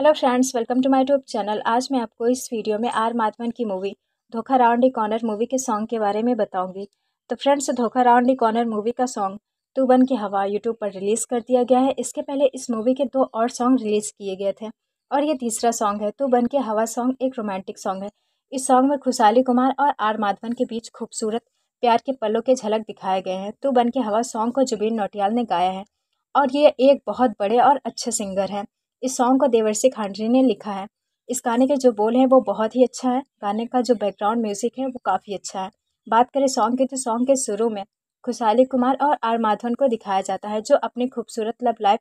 hello friends welcome to my tube channel आज मैं आपको इस वीडियो में आर माधवन की movie Dhokha round D corner movie के सॉन्ग के बारे में बताऊंगी तो friends Dhokha round D corner movie का सॉन्ग तू बन की हवा यूट्यूब पर रिलीज़ कर दिया गया है इसके पहले इस मूवी के दो और सॉन्ग रिलीज़ किए गए थे और ये तीसरा सॉन्ग है तू बन की हवा सॉन्ग एक रोमांटिक सॉन्ग है इस सॉन्ग में खुशहाली कुमार और आर माधवन के बीच खूबसूरत प्यार के पलों के झलक दिखाए गए हैं तू बन की हवा सॉन्ग को जुबीन नोटियाल ने गाया है और ये एक बहुत बड़े और अच्छे सिंगर हैं इस सॉन्ग को देवर्षि खांडरी ने लिखा है इस गाने के जो बोल हैं वो बहुत ही अच्छा है गाने का जो बैकग्राउंड म्यूज़िक है वो काफ़ी अच्छा है बात करें सॉन्ग की तो सॉन्ग के शुरू में खुशाली कुमार और आर माधवन को दिखाया जाता है जो अपनी खूबसूरत लव लाइफ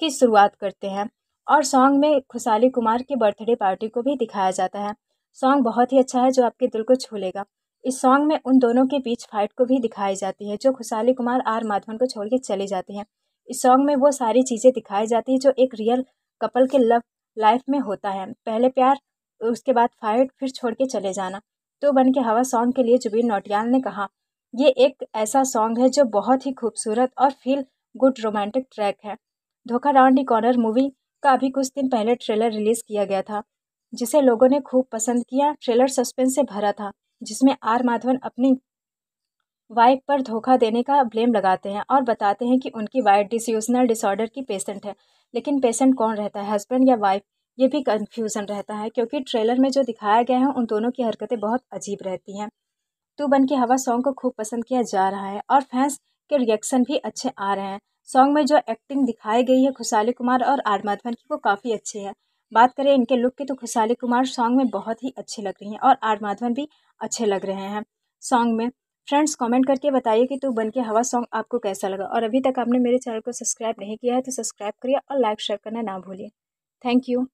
की शुरुआत करते हैं और सॉन्ग में खुशाली कुमार की बर्थडे पार्टी को भी दिखाया जाता है सॉन्ग बहुत ही अच्छा है जो आपके दिल को छू लेगा इस सॉन्ग में उन दोनों के बीच फाइट को भी दिखाई जाती है जो खुशाली कुमार आर माधवन को छोड़ के चले जाते हैं इस सॉन्ग में वो सारी चीज़ें दिखाई जाती है जो एक रियल कपल के लव लाइफ में होता है पहले प्यार उसके बाद फाइट फिर छोड़ के चले जाना तो बन के हवा सॉन्ग के लिए जुबीर नोटियाल ने कहा ये एक ऐसा सॉन्ग है जो बहुत ही खूबसूरत और फील गुड रोमांटिक ट्रैक है धोखा राउंड डी कॉर्नर मूवी का अभी कुछ दिन पहले ट्रेलर रिलीज़ किया गया था जिसे लोगों ने खूब पसंद किया ट्रेलर सस्पेंस से भरा था जिसमें आर माधवन अपनी वाइफ पर धोखा देने का ब्लेम लगाते हैं और बताते हैं कि उनकी वाइफ डिस्यूजनल डिसऑर्डर की पेशेंट है लेकिन पेशेंट कौन रहता है हस्बैंड या वाइफ ये भी कन्फ्यूज़न रहता है क्योंकि ट्रेलर में जो दिखाया गया है उन दोनों की हरकतें बहुत अजीब रहती हैं तू बन की हवा सॉन्ग को खूब पसंद किया जा रहा है और फैंस के रिएक्शन भी अच्छे आ रहे हैं सॉन्ग में जो एक्टिंग दिखाई गई है खुशाली कुमार और आर माधवन की वो काफ़ी अच्छी है बात करें इनके लुक की तो खुशाली कुमार सॉन्ग में बहुत ही अच्छे लग रही हैं और आर माधवन भी अच्छे लग रहे हैं सॉन्ग में फ्रेंड्स कमेंट करके बताइए कि तू बन के हवा सॉन्ग आपको कैसा लगा और अभी तक आपने मेरे चैनल को सब्सक्राइब नहीं किया है तो सब्सक्राइब करिए और लाइक शेयर करना ना भूलिए थैंक यू